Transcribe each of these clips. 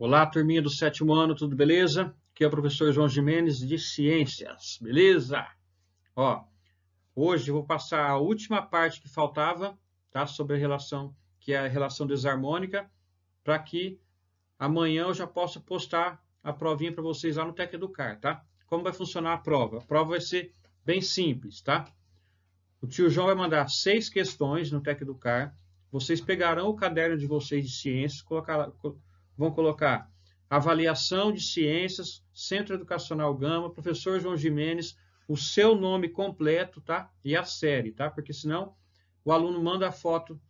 Olá, turminha do sétimo ano, tudo beleza? Aqui é o professor João Jimenez de Ciências, beleza? Ó, hoje eu vou passar a última parte que faltava, tá? Sobre a relação, que é a relação desarmônica, para que amanhã eu já possa postar a provinha para vocês lá no Tec Educar, tá? Como vai funcionar a prova? A prova vai ser bem simples, tá? O tio João vai mandar seis questões no Tec Educar. Vocês pegarão o caderno de vocês de ciências, colocarão vão colocar Avaliação de Ciências, Centro Educacional Gama, professor João Jimenez, o seu nome completo, tá? E a série, tá? Porque senão o aluno manda a foto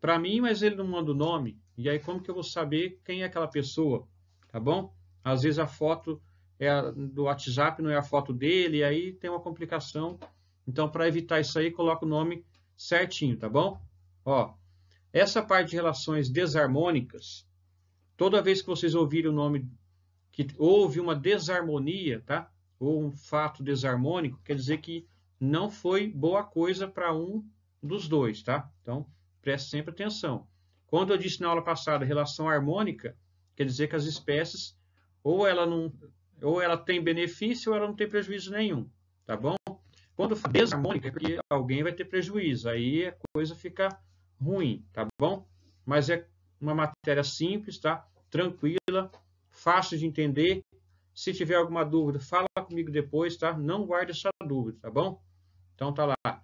para mim, mas ele não manda o nome. E aí como que eu vou saber quem é aquela pessoa, tá bom? Às vezes a foto é a, do WhatsApp não é a foto dele, e aí tem uma complicação. Então, para evitar isso aí, coloca o nome certinho, tá bom? Ó, essa parte de relações desarmônicas, Toda vez que vocês ouvirem o nome que houve uma desarmonia, tá? Ou um fato desarmônico, quer dizer que não foi boa coisa para um dos dois, tá? Então, preste sempre atenção. Quando eu disse na aula passada relação harmônica, quer dizer que as espécies ou ela não ou ela tem benefício ou ela não tem prejuízo nenhum, tá bom? Quando for desarmônica, é porque alguém vai ter prejuízo, aí a coisa fica ruim, tá bom? Mas é uma matéria simples, tá? Tranquila, fácil de entender. Se tiver alguma dúvida, fala comigo depois, tá? Não guarde essa dúvida, tá bom? Então tá lá.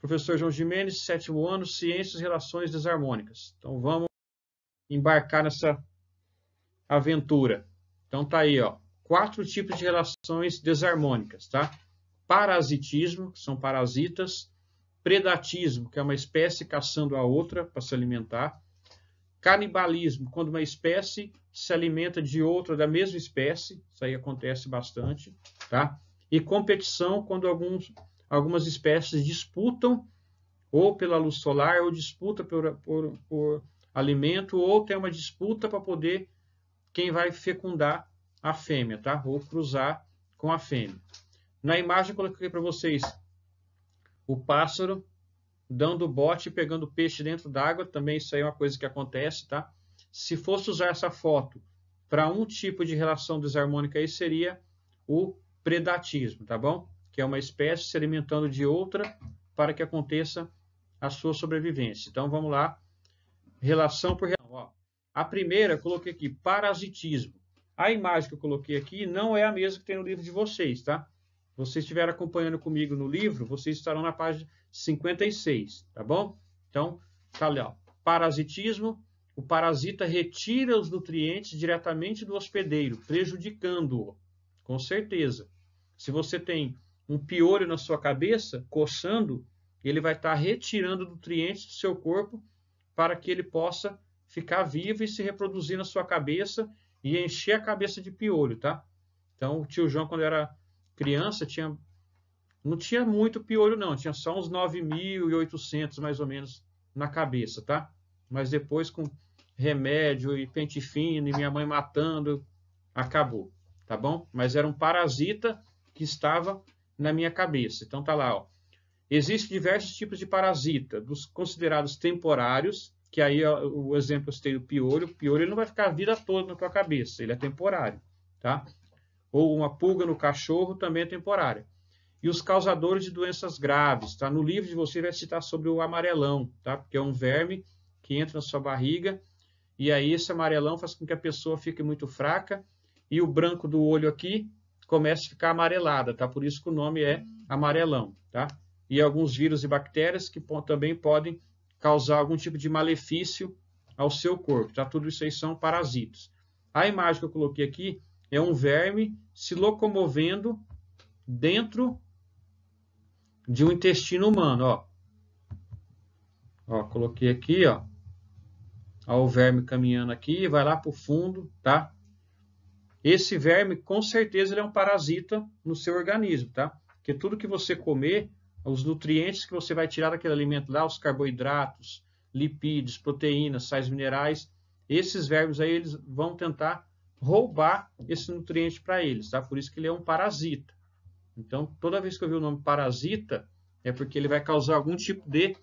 Professor João Jimenez, sétimo ano, Ciências e Relações Desarmônicas. Então vamos embarcar nessa aventura. Então tá aí, ó. Quatro tipos de relações desarmônicas, tá? Parasitismo, que são parasitas, predatismo, que é uma espécie caçando a outra para se alimentar, Canibalismo, quando uma espécie se alimenta de outra da mesma espécie, isso aí acontece bastante, tá? E competição, quando alguns, algumas espécies disputam ou pela luz solar, ou disputa por, por, por alimento, ou tem uma disputa para poder quem vai fecundar a fêmea, tá? Ou cruzar com a fêmea. Na imagem eu coloquei para vocês o pássaro dando bote e pegando peixe dentro d'água, também isso aí é uma coisa que acontece, tá? Se fosse usar essa foto para um tipo de relação desarmônica aí seria o predatismo, tá bom? Que é uma espécie se alimentando de outra para que aconteça a sua sobrevivência. Então vamos lá, relação por relação. Ó, a primeira coloquei aqui parasitismo. A imagem que eu coloquei aqui não é a mesma que tem no livro de vocês, tá? vocês estiverem acompanhando comigo no livro, vocês estarão na página 56, tá bom? Então, tá ali, ó. Parasitismo, o parasita retira os nutrientes diretamente do hospedeiro, prejudicando-o, com certeza. Se você tem um piolho na sua cabeça, coçando, ele vai estar tá retirando nutrientes do seu corpo para que ele possa ficar vivo e se reproduzir na sua cabeça e encher a cabeça de piolho, tá? Então, o tio João, quando era criança, tinha, não tinha muito piolho, não. Tinha só uns 9.800, mais ou menos, na cabeça, tá? Mas depois, com remédio e pente fino, e minha mãe matando, acabou, tá bom? Mas era um parasita que estava na minha cabeça. Então, tá lá, ó. Existem diversos tipos de parasita, dos considerados temporários, que aí ó, o exemplo que eu citei do piolho, o piolho ele não vai ficar a vida toda na tua cabeça, ele é temporário, tá? ou uma pulga no cachorro também é temporária. E os causadores de doenças graves, tá? No livro de você vai citar sobre o amarelão, tá? Porque é um verme que entra na sua barriga e aí esse amarelão faz com que a pessoa fique muito fraca e o branco do olho aqui começa a ficar amarelada, tá? Por isso que o nome é amarelão, tá? E alguns vírus e bactérias que também podem causar algum tipo de malefício ao seu corpo, tá? Tudo isso aí são parasitas. A imagem que eu coloquei aqui é um verme se locomovendo dentro de um intestino humano, ó. Ó, coloquei aqui, ó. Ó, o verme caminhando aqui, vai lá para o fundo, tá? Esse verme, com certeza, ele é um parasita no seu organismo, tá? Porque tudo que você comer, os nutrientes que você vai tirar daquele alimento lá, os carboidratos, lipídios, proteínas, sais minerais, esses vermes aí, eles vão tentar roubar esse nutriente para eles, tá? Por isso que ele é um parasita. Então, toda vez que eu vi o nome parasita, é porque ele vai causar algum tipo de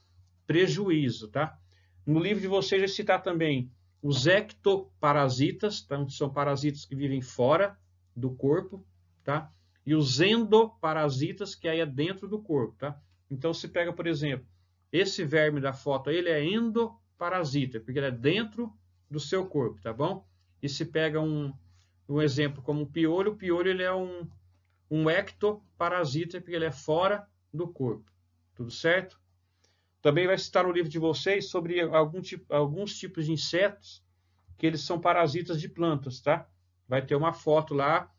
prejuízo, tá? No livro de vocês, eu citar também os ectoparasitas, então, são parasitas que vivem fora do corpo, tá? E os endoparasitas, que aí é dentro do corpo, tá? Então, se pega, por exemplo, esse verme da foto, ele é endoparasita, porque ele é dentro do seu corpo, tá bom? E se pega um, um exemplo como o piolho, o piolho ele é um, um ectoparasita, porque ele é fora do corpo. Tudo certo? Também vai citar no livro de vocês sobre algum tipo, alguns tipos de insetos que eles são parasitas de plantas, tá? Vai ter uma foto lá,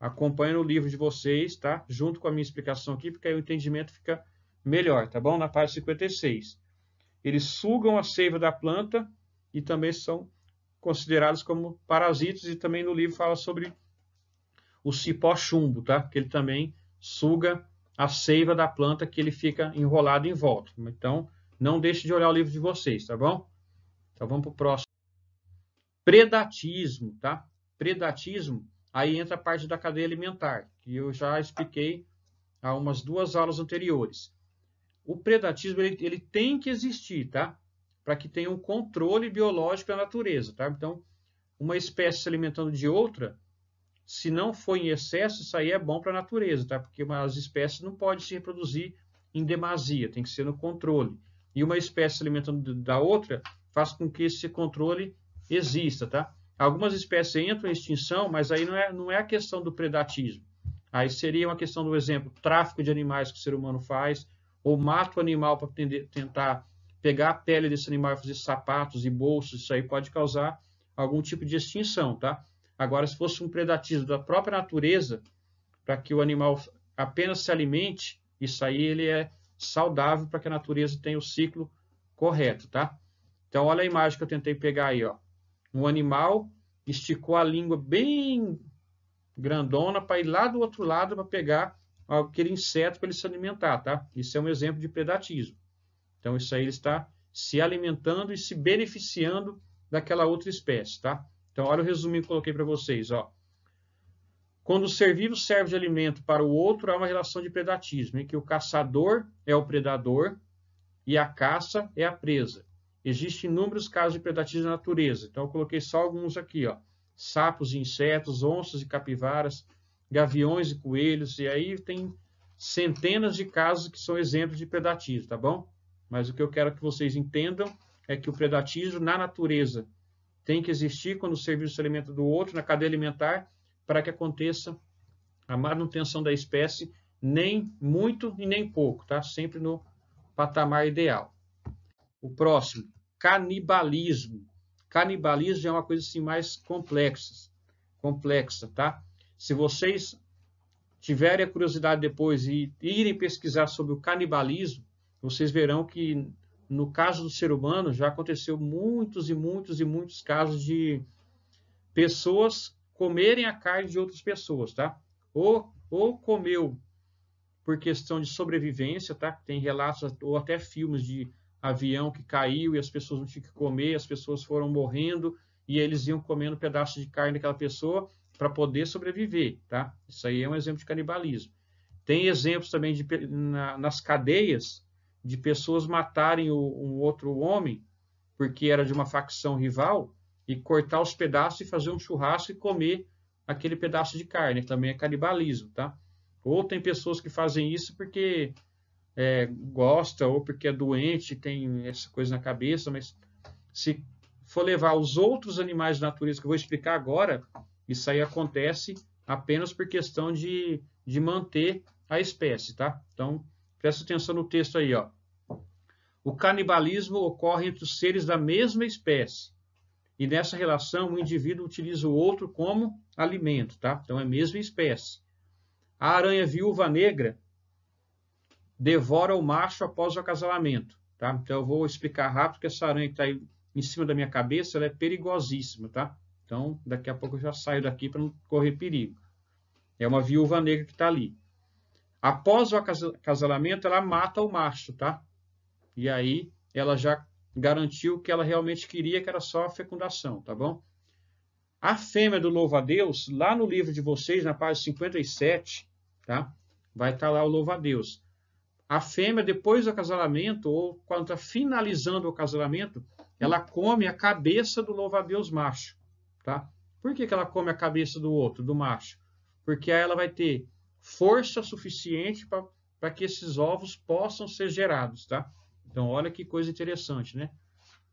acompanha o livro de vocês, tá? Junto com a minha explicação aqui, porque aí o entendimento fica melhor, tá bom? Na página 56. Eles sugam a seiva da planta e também são considerados como parasitas, e também no livro fala sobre o cipó chumbo, tá? que ele também suga a seiva da planta que ele fica enrolado em volta. Então, não deixe de olhar o livro de vocês, tá bom? Então, vamos para o próximo. Predatismo, tá? Predatismo, aí entra a parte da cadeia alimentar, que eu já expliquei há umas duas aulas anteriores. O predatismo, ele, ele tem que existir, tá? para que tenha um controle biológico da natureza. Tá? Então, uma espécie se alimentando de outra, se não for em excesso, isso aí é bom para a natureza, tá? porque as espécies não podem se reproduzir em demasia, tem que ser no controle. E uma espécie se alimentando da outra faz com que esse controle exista. Tá? Algumas espécies entram em extinção, mas aí não é, não é a questão do predatismo. Aí seria uma questão do exemplo, tráfico de animais que o ser humano faz, ou mata o animal para tentar pegar a pele desse animal e fazer sapatos e bolsos, isso aí pode causar algum tipo de extinção, tá? Agora, se fosse um predatismo da própria natureza, para que o animal apenas se alimente, isso aí ele é saudável para que a natureza tenha o ciclo correto, tá? Então, olha a imagem que eu tentei pegar aí, ó. Um animal esticou a língua bem grandona para ir lá do outro lado para pegar aquele inseto para ele se alimentar, tá? Isso é um exemplo de predatismo. Então, isso aí ele está se alimentando e se beneficiando daquela outra espécie, tá? Então, olha o resumo que eu coloquei para vocês, ó. Quando o ser vivo serve de alimento para o outro, há uma relação de predatismo, em que o caçador é o predador e a caça é a presa. Existem inúmeros casos de predatismo na natureza, então eu coloquei só alguns aqui, ó. Sapos e insetos, onças e capivaras, gaviões e coelhos, e aí tem centenas de casos que são exemplos de predatismo, tá bom? Mas o que eu quero que vocês entendam é que o predatismo na natureza tem que existir quando o serviço se alimenta do outro, na cadeia alimentar, para que aconteça a manutenção da espécie, nem muito e nem pouco, tá? Sempre no patamar ideal. O próximo, canibalismo. Canibalismo é uma coisa assim mais complexa, complexa, tá? Se vocês tiverem a curiosidade depois e irem pesquisar sobre o canibalismo, vocês verão que no caso do ser humano já aconteceu muitos e muitos e muitos casos de pessoas comerem a carne de outras pessoas, tá? Ou, ou comeu por questão de sobrevivência, tá? Tem relatos ou até filmes de avião que caiu e as pessoas não tinham que comer, as pessoas foram morrendo e eles iam comendo pedaços pedaço de carne daquela pessoa para poder sobreviver, tá? Isso aí é um exemplo de canibalismo. Tem exemplos também de, na, nas cadeias de pessoas matarem o, um outro homem porque era de uma facção rival e cortar os pedaços e fazer um churrasco e comer aquele pedaço de carne. Também é canibalismo, tá? Ou tem pessoas que fazem isso porque é, gosta ou porque é doente, tem essa coisa na cabeça, mas se for levar os outros animais da natureza que eu vou explicar agora, isso aí acontece apenas por questão de, de manter a espécie, tá? Então, Presta atenção no texto aí, ó. O canibalismo ocorre entre os seres da mesma espécie. E nessa relação, o um indivíduo utiliza o outro como alimento, tá? Então é a mesma espécie. A aranha viúva negra devora o macho após o acasalamento, tá? Então eu vou explicar rápido que essa aranha que está aí em cima da minha cabeça, ela é perigosíssima, tá? Então daqui a pouco eu já saio daqui para não correr perigo. É uma viúva negra que está ali. Após o acasalamento, ela mata o macho, tá? E aí ela já garantiu que ela realmente queria, que era só a fecundação, tá bom? A fêmea do louva-a-Deus, lá no livro de vocês, na página 57, tá? Vai estar tá lá o louva-a-Deus. A fêmea, depois do acasalamento, ou quando está finalizando o acasalamento, ela come a cabeça do louva-a-Deus macho, tá? Por que, que ela come a cabeça do outro, do macho? Porque aí ela vai ter força suficiente para que esses ovos possam ser gerados, tá? Então, olha que coisa interessante, né?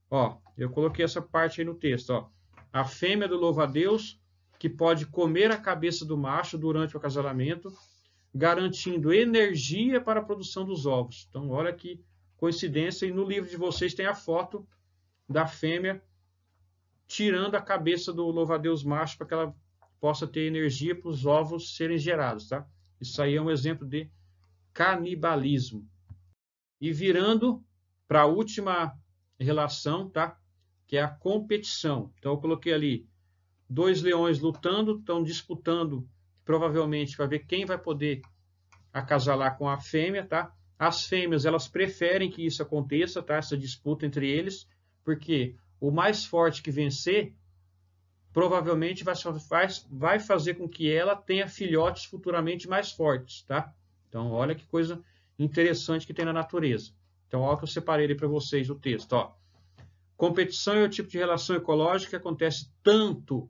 Ó, eu coloquei essa parte aí no texto, ó. A fêmea do louva-a-Deus, que pode comer a cabeça do macho durante o acasalamento, garantindo energia para a produção dos ovos. Então, olha que coincidência. E no livro de vocês tem a foto da fêmea tirando a cabeça do louva-a-Deus macho para que ela possa ter energia para os ovos serem gerados, tá? Isso aí é um exemplo de canibalismo. E virando para a última relação, tá? Que é a competição. Então eu coloquei ali dois leões lutando, estão disputando provavelmente para ver quem vai poder acasalar com a fêmea, tá? As fêmeas, elas preferem que isso aconteça, tá? Essa disputa entre eles, porque o mais forte que vencer provavelmente vai, vai fazer com que ela tenha filhotes futuramente mais fortes, tá? Então, olha que coisa interessante que tem na natureza. Então, olha que eu separei para vocês o texto, ó. Competição é o tipo de relação ecológica que acontece tanto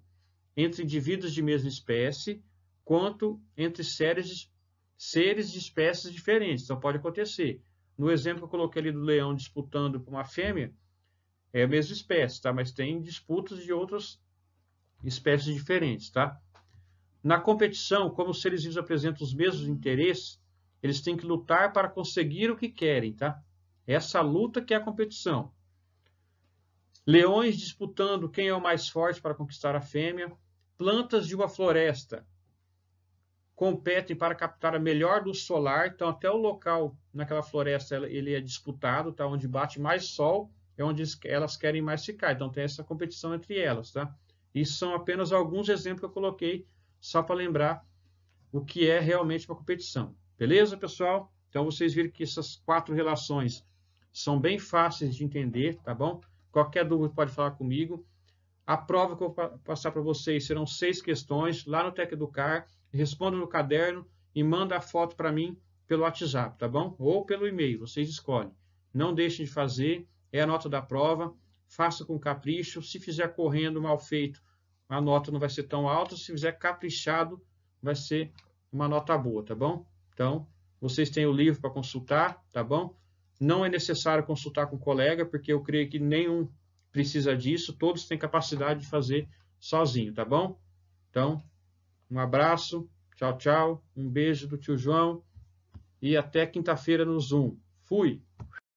entre indivíduos de mesma espécie quanto entre seres, seres de espécies diferentes. Então, pode acontecer. No exemplo que eu coloquei ali do leão disputando com uma fêmea, é a mesma espécie, tá? Mas tem disputas de outras espécies diferentes, tá? Na competição, como os seres vivos apresentam os mesmos interesses, eles têm que lutar para conseguir o que querem, tá? Essa é luta que é a competição. Leões disputando quem é o mais forte para conquistar a fêmea. Plantas de uma floresta competem para captar a melhor luz solar. Então, até o local naquela floresta ele é disputado, tá? Onde bate mais sol é onde elas querem mais ficar. Então, tem essa competição entre elas, tá? Isso são apenas alguns exemplos que eu coloquei, só para lembrar o que é realmente uma competição. Beleza, pessoal? Então vocês viram que essas quatro relações são bem fáceis de entender, tá bom? Qualquer dúvida pode falar comigo. A prova que eu vou passar para vocês serão seis questões lá no Tec Educar. Responda no caderno e manda a foto para mim pelo WhatsApp, tá bom? Ou pelo e-mail, vocês escolhem. Não deixem de fazer, é a nota da prova faça com capricho. Se fizer correndo mal feito, a nota não vai ser tão alta. Se fizer caprichado, vai ser uma nota boa, tá bom? Então, vocês têm o livro para consultar, tá bom? Não é necessário consultar com o colega, porque eu creio que nenhum precisa disso. Todos têm capacidade de fazer sozinho, tá bom? Então, um abraço, tchau, tchau. Um beijo do tio João e até quinta-feira no Zoom. Fui!